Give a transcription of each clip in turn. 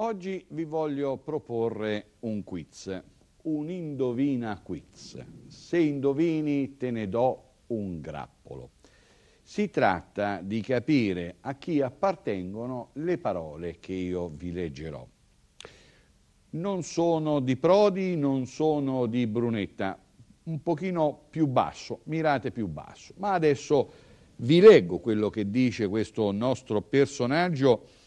Oggi vi voglio proporre un quiz, un indovina quiz. Se indovini te ne do un grappolo. Si tratta di capire a chi appartengono le parole che io vi leggerò. Non sono di Prodi, non sono di Brunetta, un pochino più basso, mirate più basso. Ma adesso vi leggo quello che dice questo nostro personaggio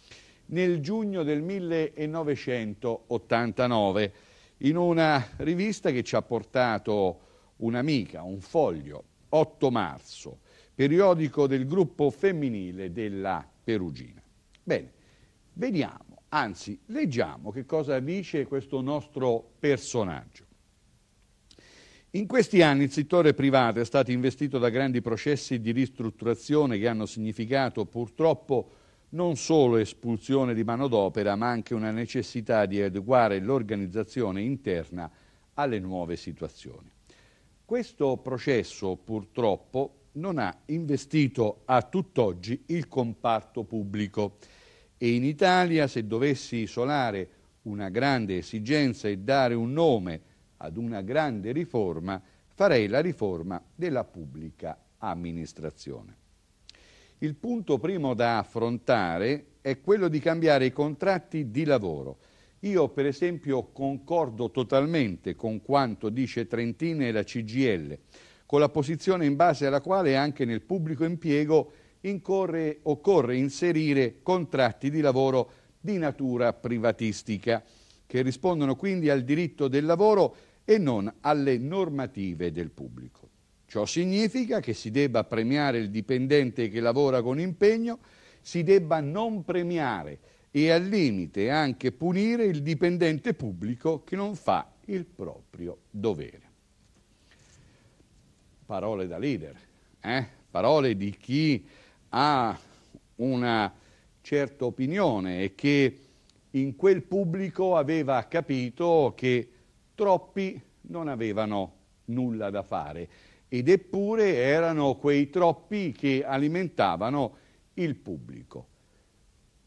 nel giugno del 1989 in una rivista che ci ha portato un'amica, un foglio, 8 marzo, periodico del gruppo femminile della Perugina. Bene, vediamo, anzi leggiamo che cosa dice questo nostro personaggio. In questi anni il settore privato è stato investito da grandi processi di ristrutturazione che hanno significato purtroppo non solo espulsione di manodopera, ma anche una necessità di adeguare l'organizzazione interna alle nuove situazioni. Questo processo purtroppo non ha investito a tutt'oggi il comparto pubblico e in Italia se dovessi isolare una grande esigenza e dare un nome ad una grande riforma, farei la riforma della pubblica amministrazione. Il punto primo da affrontare è quello di cambiare i contratti di lavoro. Io per esempio concordo totalmente con quanto dice Trentina e la CGL, con la posizione in base alla quale anche nel pubblico impiego incorre, occorre inserire contratti di lavoro di natura privatistica, che rispondono quindi al diritto del lavoro e non alle normative del pubblico. Ciò significa che si debba premiare il dipendente che lavora con impegno, si debba non premiare e al limite anche punire il dipendente pubblico che non fa il proprio dovere. Parole da leader, eh? parole di chi ha una certa opinione e che in quel pubblico aveva capito che troppi non avevano nulla da fare ed eppure erano quei troppi che alimentavano il pubblico.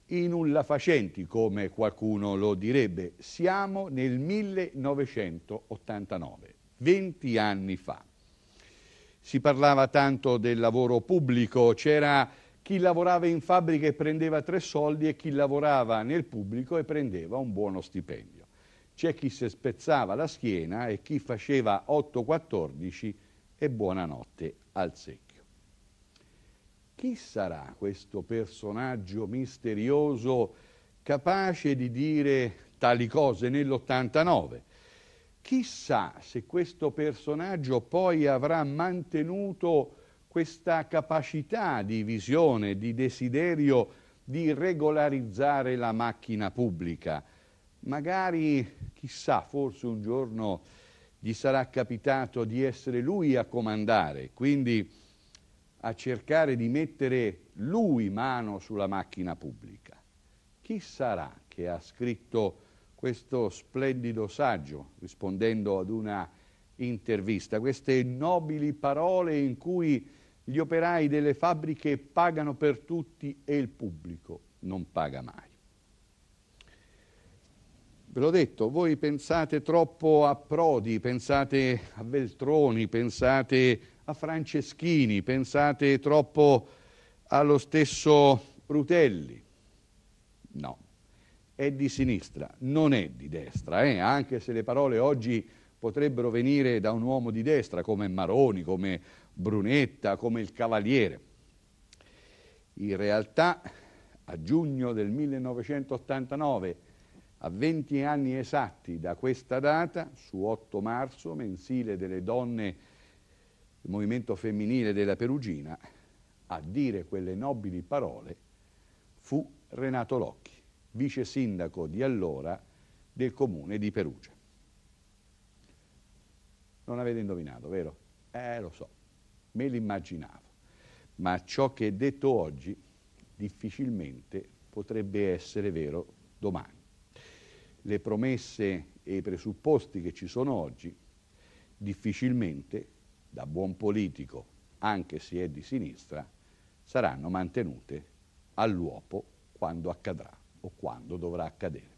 I nulla facenti, come qualcuno lo direbbe, siamo nel 1989, 20 anni fa. Si parlava tanto del lavoro pubblico, c'era chi lavorava in fabbrica e prendeva tre soldi e chi lavorava nel pubblico e prendeva un buono stipendio. C'è chi si spezzava la schiena e chi faceva 8-14 e buonanotte al secchio. Chi sarà questo personaggio misterioso capace di dire tali cose nell'89? Chissà se questo personaggio poi avrà mantenuto questa capacità di visione, di desiderio di regolarizzare la macchina pubblica. Magari, chissà, forse un giorno gli sarà capitato di essere lui a comandare, quindi a cercare di mettere lui mano sulla macchina pubblica. Chi sarà che ha scritto questo splendido saggio rispondendo ad una intervista, queste nobili parole in cui gli operai delle fabbriche pagano per tutti e il pubblico non paga mai. Ve l'ho detto, voi pensate troppo a Prodi, pensate a Veltroni, pensate a Franceschini, pensate troppo allo stesso Rutelli. No, è di sinistra, non è di destra, eh? anche se le parole oggi potrebbero venire da un uomo di destra come Maroni, come Brunetta, come il Cavaliere. In realtà a giugno del 1989 a 20 anni esatti da questa data, su 8 marzo, mensile delle donne del movimento femminile della Perugina, a dire quelle nobili parole fu Renato Locchi, vice sindaco di allora del comune di Perugia. Non avete indovinato, vero? Eh, lo so, me l'immaginavo, ma ciò che è detto oggi difficilmente potrebbe essere vero domani le promesse e i presupposti che ci sono oggi, difficilmente da buon politico, anche se è di sinistra, saranno mantenute all'uopo quando accadrà o quando dovrà accadere.